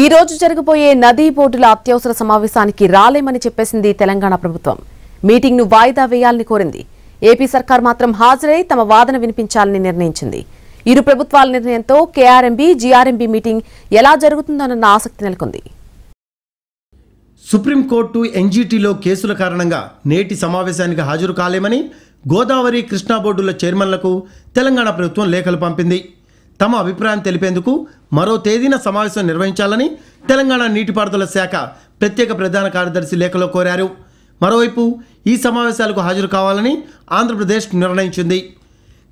ఈ రోజు జరగబోయే నదీ బోర్డుల అత్యవసర సమావేశానికి రాలేమని చెప్పేసింది తెలంగాణ ప్రభుత్వం మీటింగ్ ను వాయిదా వేయాలని కోరింది ఏపీ సర్కార్ మాత్రం హాజరై తమ వాదన వినిపించాలని నిర్ణయించింది ఇరు ప్రభుత్వాల నిర్ణయంతో కేఆర్ఎంబీ జీఆర్ఎంబీ మీటింగ్ ఎలా జరుగుతుందోనన్న ఆసక్తి నెలకొంది సుప్రీంకోర్టు ఎన్జీటీలో కేసుల కారణంగా నేటి సమావేశానికి హాజరు కాలేమని గోదావరి కృష్ణా బోర్డుల చైర్మన్లకు తెలంగాణ ప్రభుత్వం లేఖలు పంపింది తమ అభిప్రాయం తెలిపేందుకు మరో తేదీన సమావేశం నిర్వహించాలని తెలంగాణ నీటిపారుదల శాఖ ప్రత్యేక ప్రధాన కార్యదర్శి లేఖలో కోరారు మరోవైపు ఈ సమావేశాలకు హాజరు కావాలని ఆంధ్రప్రదేశ్ నిర్ణయించింది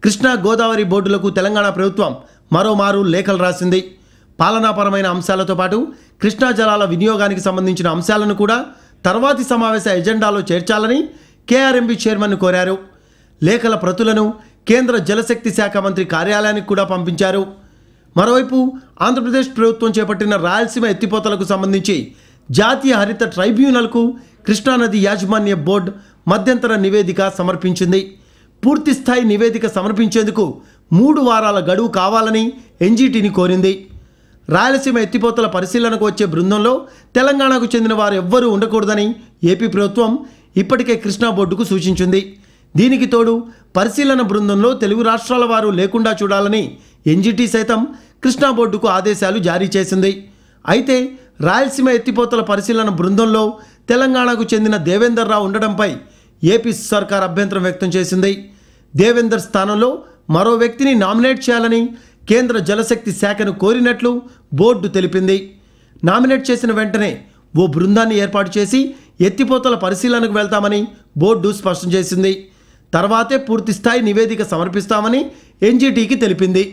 కృష్ణా గోదావరి బోర్డులకు తెలంగాణ ప్రభుత్వం మరోమారు లేఖలు రాసింది పాలనాపరమైన అంశాలతో పాటు కృష్ణా జలాల వినియోగానికి సంబంధించిన అంశాలను కూడా తర్వాతి సమావేశ ఎజెండాలో చేర్చాలని కేఆర్ఎంబి చైర్మన్ కోరారు లేఖల ప్రతులను కేంద్ర జలశక్తి శాఖ మంత్రి కార్యాలయానికి కూడా పంపించారు మరోవైపు ఆంధ్రప్రదేశ్ ప్రభుత్వం చేపట్టిన రాయలసీమ ఎత్తిపోతలకు సంబంధించి జాతీయ హరిత ట్రైబ్యునల్కు కృష్ణానది యాజమాన్య బోర్డు మధ్యంతర నివేదిక సమర్పించింది పూర్తి స్థాయి నివేదిక సమర్పించేందుకు మూడు వారాల గడువు కావాలని ఎన్జీటీని కోరింది రాయలసీమ ఎత్తిపోతల పరిశీలనకు వచ్చే బృందంలో తెలంగాణకు చెందిన వారు ఎవ్వరూ ఉండకూడదని ఏపీ ప్రభుత్వం ఇప్పటికే కృష్ణా బోర్డుకు సూచించింది దీనికి తోడు పరిశీలన బృందంలో తెలుగు రాష్ట్రాల వారు లేకుండా చూడాలని ఎన్జిటి సైతం కృష్ణా బోర్డుకు ఆదేశాలు జారీ చేసింది అయితే రాయలసీమ ఎత్తిపోతల పరిశీలన బృందంలో తెలంగాణకు చెందిన దేవేందర్ రావు ఉండడంపై ఏపీ సర్కార్ అభ్యంతరం వ్యక్తం చేసింది దేవేందర్ స్థానంలో మరో వ్యక్తిని నామినేట్ చేయాలని కేంద్ర జలశక్తి శాఖను కోరినట్లు బోర్డు తెలిపింది నామినేట్ చేసిన వెంటనే ఓ బృందాన్ని ఏర్పాటు చేసి ఎత్తిపోతల పరిశీలనకు వెళ్తామని బోర్డు స్పష్టం చేసింది తర్వాతే పూర్తిస్థాయి నివేదిక సమర్పిస్తామని ఎన్జీటీకి తెలిపింది